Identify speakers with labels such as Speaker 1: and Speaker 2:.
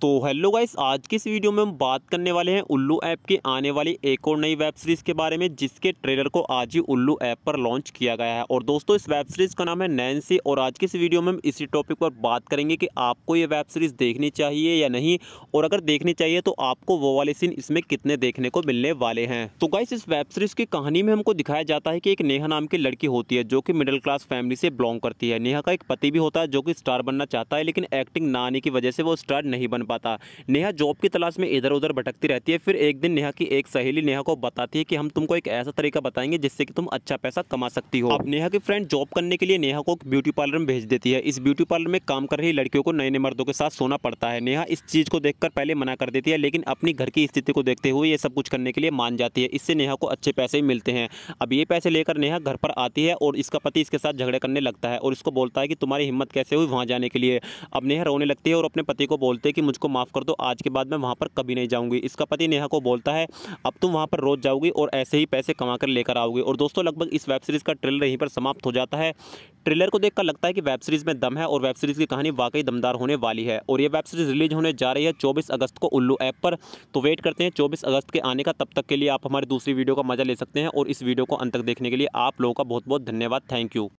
Speaker 1: तो hello guys आज की इस वीडियो में हम बात करने वाले हैं उल्लू ऐप की आने वाली एक और नई वेब सीरीज़ के बारे में जिसके ट्रेलर को आज ही उल्लू ऐप पर लॉन्च किया गया है और दोस्तों इस वेब सीरीज़ का नाम है नैन्सी और आज की इस वीडियो में हम इसी टॉपिक पर बात करेंगे कि आपको ये वेब सीरीज़ देखनी चाहिए या नहीं और अगर देखनी चाहिए तो आपको वो वाले सीन इसमें कितने देखने को मिलने वाले हैं तो गाइस इस वेब सीरीज़ की कहानी में हमको दिखाया जाता है कि एक नेहा नाम की लड़की होती है जो कि मिडिल क्लास फैमिली से बिलोंग करती है नेहा का एक पति भी होता है जो कि स्टार बनना चाहता है लेकिन एक्टिंग ना आने की वजह से वो स्टार नहीं बन पाता नेहा जॉब की तलाश में इधर उधर भटकती रहती है फिर एक दिन नेहा की एक सहेली नेहा को बताती है कि हम तुमको एक ऐसा तरीका बताएंगे जिससे कि तुम अच्छा पैसा कमा सकती हो अब नेहा की फ्रेंड जॉब करने के लिए नेहा को ब्यूटी पार्लर में भेज देती है इस ब्यूटी पार्लर में काम कर रही लड़कियों को नए नए मर्दों के साथ सोना पड़ता है नेहा इस चीज़ को देखकर पहले मना कर देती है लेकिन अपनी घर की स्थिति को देखते हुए ये सब कुछ करने के लिए मान जाती है इससे नेहा को अच्छे पैसे मिलते हैं अब ये पैसे लेकर नेहा घर पर आती है और इसका पति इसके साथ झगड़े करने लगता है और इसको बोलता है कि तुम्हारी हिम्मत कैसे हुई वहाँ जाने के लिए अब नेहा रोने लगती है और अपने पति को बोलते हैं कि मुझको माफ़ कर दो आज के बाद मैं वहाँ पर कभी नहीं जाऊँगी इसका पति नेहा को बोलता है अब तुम वहाँ पर रोज़ जाओगी और ऐसे ही पैसे कमा कर लेकर आओगे और दोस्तों लगभग इस वेब सीरीज़ का ट्रेलर यहीं पर समाप्त हो जाता है ट्रेलर को देखकर लगता है कि वेब सीरीज़ में दम है और वेब सीरीज़ की कहानी वाकई दमदार होने वाली है और ये वेब सीरीज़ रिलीज होने जा रही है 24 अगस्त को उल्लू ऐप पर तो वेट करते हैं 24 अगस्त के आने का तब तक के लिए आप हमारी दूसरी वीडियो का मज़ा ले सकते हैं और इस वीडियो को अंत तक देखने के लिए आप लोगों का बहुत बहुत धन्यवाद थैंक यू